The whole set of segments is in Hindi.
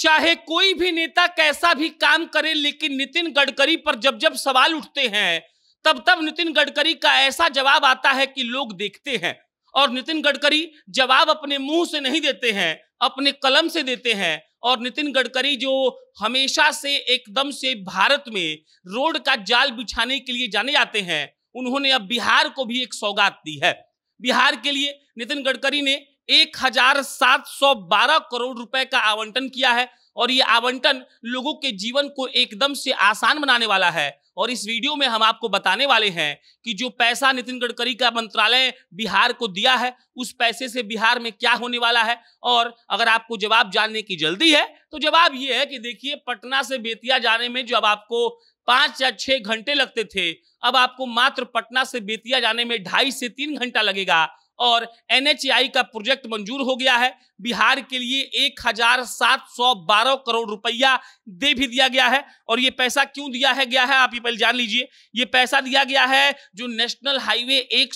चाहे कोई भी नेता कैसा भी काम करे लेकिन नितिन गडकरी पर जब जब सवाल उठते हैं तब तब नितिन गडकरी का ऐसा जवाब आता है कि लोग देखते हैं और नितिन गडकरी जवाब अपने मुंह से नहीं देते हैं अपने कलम से देते हैं और नितिन गडकरी जो हमेशा से एकदम से भारत में रोड का जाल बिछाने के लिए जाने जाते हैं उन्होंने अब बिहार को भी एक सौगात दी है बिहार के लिए नितिन गडकरी ने एक हजार सात सौ बारह करोड़ रुपए का आवंटन किया है और ये आवंटन लोगों के जीवन को एकदम से आसान बनाने वाला है और इस वीडियो में हम आपको बताने वाले हैं कि जो पैसा नितिन गडकरी का मंत्रालय बिहार को दिया है उस पैसे से बिहार में क्या होने वाला है और अगर आपको जवाब जानने की जल्दी है तो जवाब ये है कि देखिए पटना से बेतिया जाने में जब आपको पांच या छह घंटे लगते थे अब आपको मात्र पटना से बेतिया जाने में ढाई से तीन घंटा लगेगा और एन का प्रोजेक्ट मंजूर हो गया है बिहार के लिए एक हजार सात सौ बारह करोड़ रुपया दे भी दिया गया है और ये पैसा क्यों दिया है गया है आप ये पहले जान लीजिए ये पैसा दिया गया है जो नेशनल हाईवे एक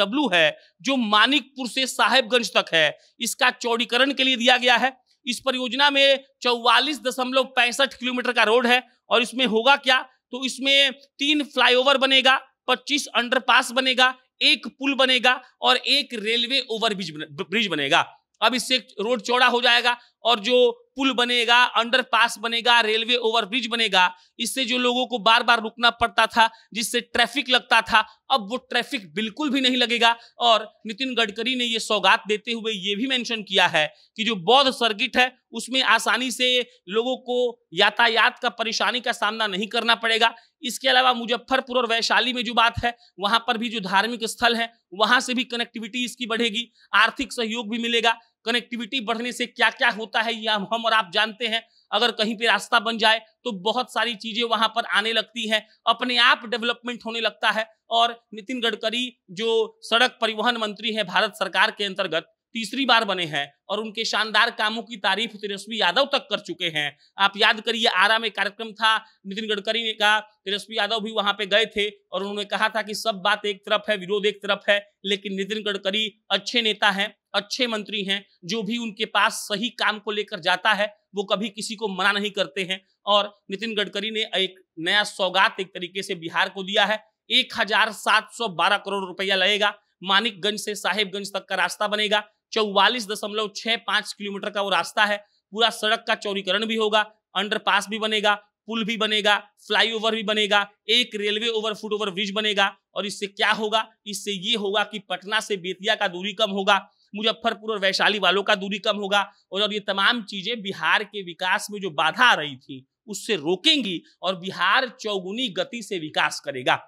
डब्लू है जो मानिकपुर से साहेबगंज तक है इसका चौड़ीकरण के लिए दिया गया है इस परियोजना में चौवालीस दशमलव पैंसठ किलोमीटर का रोड है और इसमें होगा क्या तो इसमें तीन फ्लाईओवर बनेगा 25 अंडरपास बनेगा एक पुल बनेगा और एक रेलवे ओवरब्रिज ब्रिज बनेगा अब इससे रोड चौड़ा हो जाएगा और जो पुल बनेगा अंडरपास बनेगा रेलवे ओवरब्रिज बनेगा इससे जो लोगों को बार बार रुकना पड़ता था जिससे ट्रैफिक लगता था अब वो ट्रैफिक बिल्कुल भी नहीं लगेगा और नितिन गडकरी ने ये सौगात देते हुए ये भी मेंशन किया है कि जो बौद्ध सर्किट है उसमें आसानी से लोगों को यातायात का परेशानी का सामना नहीं करना पड़ेगा इसके अलावा मुजफ्फरपुर और वैशाली में जो बात है वहां पर भी जो धार्मिक स्थल है वहां से भी कनेक्टिविटी इसकी बढ़ेगी आर्थिक सहयोग भी मिलेगा कनेक्टिविटी बढ़ने से क्या क्या होता है ये हम और आप जानते हैं अगर कहीं पे रास्ता बन जाए तो बहुत सारी चीजें वहां पर आने लगती हैं अपने आप डेवलपमेंट होने लगता है और नितिन गडकरी जो सड़क परिवहन मंत्री हैं भारत सरकार के अंतर्गत तीसरी बार बने हैं और उनके शानदार कामों की तारीफ तेजस्वी यादव तक कर चुके हैं आप याद करिए आरा में कार्यक्रम था नितिन गडकरी ने कहा तेजस्वी यादव भी वहां पे गए थे और उन्होंने कहा था कि सब बात एक तरफ है विरोध एक तरफ है लेकिन नितिन गडकरी अच्छे नेता हैं अच्छे मंत्री हैं जो भी उनके पास सही काम को लेकर जाता है वो कभी किसी को मना नहीं करते हैं और नितिन गडकरी ने एक नया सौगात एक तरीके से बिहार को दिया है एक हजार सात सौ बारह करोड़ रुपया लगेगा मानिकगंज से साहेबगंज तक का रास्ता बनेगा चौवालीस दशमलव छह पांच किलोमीटर का वो रास्ता है पूरा सड़क का चौड़ीकरण भी होगा अंडरपास भी बनेगा पुल भी बनेगा फ्लाईओवर भी बनेगा एक railway over foot over bridge बनेगा और इससे क्या होगा इससे ये होगा कि पटना से बेतिया का दूरी कम होगा मुजफ्फरपुर और वैशाली वालों का दूरी कम होगा और, ये तमाम चीजें बिहार के विकास में जो बाधा आ रही थी उससे रोकेंगी और बिहार चौगुनी गति से विकास करेगा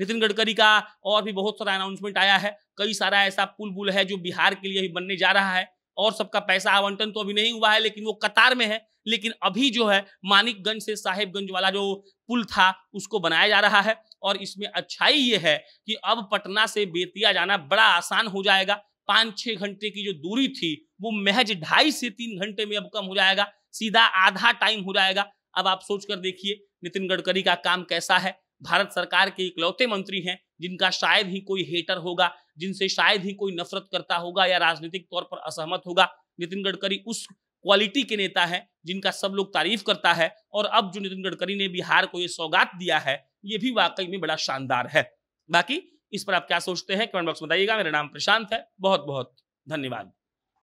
नितिन गडकरी का और भी बहुत सारा अनाउंसमेंट आया है कई सारा ऐसा पुल बुल है जो बिहार के लिए भी बनने जा रहा है और सबका पैसा आवंटन तो अभी नहीं हुआ है लेकिन वो कतार में है लेकिन अभी जो है मानिकगंज से साहेबगंज वाला जो पुल था उसको बनाया जा रहा है और इसमें अच्छाई ये है कि अब पटना से बेतिया जाना बड़ा आसान हो जाएगा पाँच छः घंटे की जो दूरी थी वो महज ढाई से तीन घंटे में अब कम हो जाएगा सीधा आधा टाइम हो जाएगा अब आप सोच कर देखिए नितिन गडकरी का काम कैसा है भारत सरकार के इकलौते मंत्री हैं जिनका शायद ही कोई हेटर होगा जिनसे शायद ही कोई नफरत करता होगा या राजनीतिक तौर पर असहमत होगा नितिन गडकरी उस क्वालिटी के नेता हैं जिनका सब लोग तारीफ करता है और अब जो नितिन गडकरी ने बिहार को ये सौगात दिया है ये भी वाकई में बड़ा शानदार है बाकी इस पर आप क्या सोचते हैं कमेंट बॉक्स में बताइएगा मेरा नाम प्रशांत है बहुत बहुत धन्यवाद